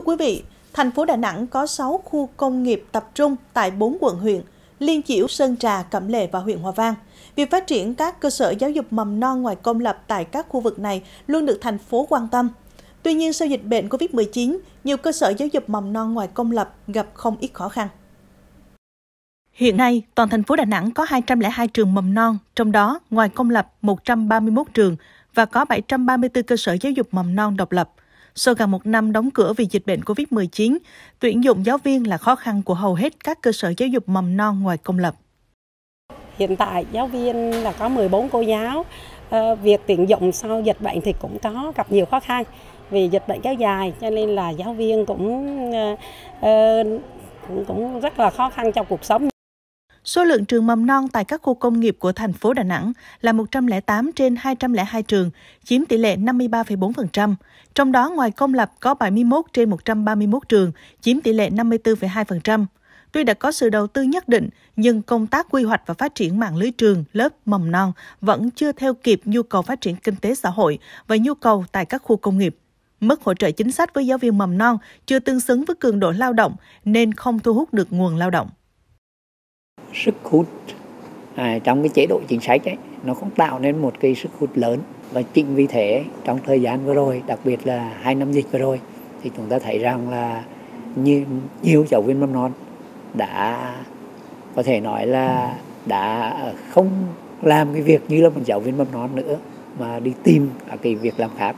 Thưa quý vị, thành phố Đà Nẵng có 6 khu công nghiệp tập trung tại 4 quận huyện, Liên Chiểu, Sơn Trà, Cẩm Lệ và huyện Hòa Vang. Việc phát triển các cơ sở giáo dục mầm non ngoài công lập tại các khu vực này luôn được thành phố quan tâm. Tuy nhiên, sau dịch bệnh COVID-19, nhiều cơ sở giáo dục mầm non ngoài công lập gặp không ít khó khăn. Hiện nay, toàn thành phố Đà Nẵng có 202 trường mầm non, trong đó ngoài công lập 131 trường và có 734 cơ sở giáo dục mầm non độc lập – sau gần một năm đóng cửa vì dịch bệnh COVID-19, tuyển dụng giáo viên là khó khăn của hầu hết các cơ sở giáo dục mầm non ngoài công lập. Hiện tại giáo viên là có 14 cô giáo. Ờ, việc tuyển dụng sau dịch bệnh thì cũng có gặp nhiều khó khăn vì dịch bệnh kéo dài cho nên là giáo viên cũng ờ, ờ, cũng cũng rất là khó khăn trong cuộc sống Số lượng trường mầm non tại các khu công nghiệp của thành phố Đà Nẵng là 108 trên 202 trường, chiếm tỷ lệ 53,4%. Trong đó ngoài công lập có 71 trên 131 trường, chiếm tỷ lệ 54,2%. Tuy đã có sự đầu tư nhất định, nhưng công tác quy hoạch và phát triển mạng lưới trường, lớp, mầm non vẫn chưa theo kịp nhu cầu phát triển kinh tế xã hội và nhu cầu tại các khu công nghiệp. Mức hỗ trợ chính sách với giáo viên mầm non chưa tương xứng với cường độ lao động nên không thu hút được nguồn lao động sức hút à, trong cái chế độ chính sách ấy, nó cũng tạo nên một cái sức hút lớn và chính vì thế trong thời gian vừa rồi đặc biệt là hai năm dịch vừa rồi thì chúng ta thấy rằng là nhiều, nhiều giáo viên mầm non đã có thể nói là đã không làm cái việc như là một giáo viên mầm non nữa mà đi tìm cái việc làm khác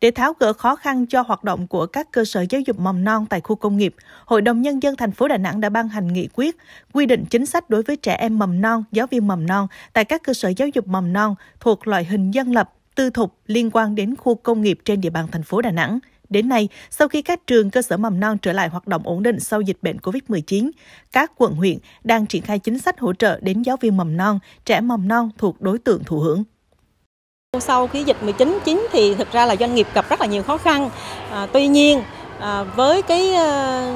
để tháo gỡ khó khăn cho hoạt động của các cơ sở giáo dục mầm non tại khu công nghiệp, Hội đồng Nhân dân thành phố Đà Nẵng đã ban hành nghị quyết quy định chính sách đối với trẻ em mầm non, giáo viên mầm non tại các cơ sở giáo dục mầm non thuộc loại hình dân lập, tư thục liên quan đến khu công nghiệp trên địa bàn thành phố Đà Nẵng. Đến nay, sau khi các trường cơ sở mầm non trở lại hoạt động ổn định sau dịch bệnh COVID-19, các quận huyện đang triển khai chính sách hỗ trợ đến giáo viên mầm non, trẻ mầm non thuộc đối tượng thụ hưởng. Sau khi dịch 19 chín thì thực ra là doanh nghiệp gặp rất là nhiều khó khăn. À, tuy nhiên à, với cái ờ,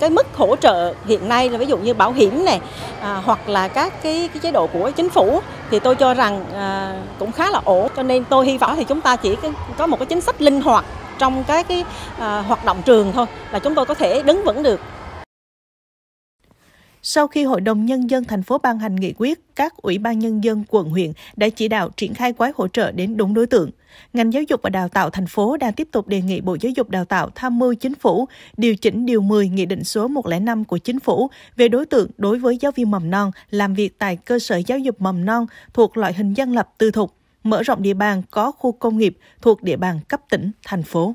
cái mức hỗ trợ hiện nay là ví dụ như bảo hiểm này à, hoặc là các cái, cái chế độ của chính phủ thì tôi cho rằng à, cũng khá là ổn. Cho nên tôi hy vọng thì chúng ta chỉ có một cái chính sách linh hoạt trong cái, cái à, hoạt động trường thôi là chúng tôi có thể đứng vững được sau khi Hội đồng Nhân dân thành phố ban hành nghị quyết, các ủy ban nhân dân quận huyện đã chỉ đạo triển khai gói hỗ trợ đến đúng đối tượng. Ngành giáo dục và đào tạo thành phố đang tiếp tục đề nghị Bộ Giáo dục Đào tạo tham mưu chính phủ điều chỉnh Điều 10 Nghị định số 105 của chính phủ về đối tượng đối với giáo viên mầm non làm việc tại cơ sở giáo dục mầm non thuộc loại hình dân lập tư thục, mở rộng địa bàn có khu công nghiệp thuộc địa bàn cấp tỉnh, thành phố.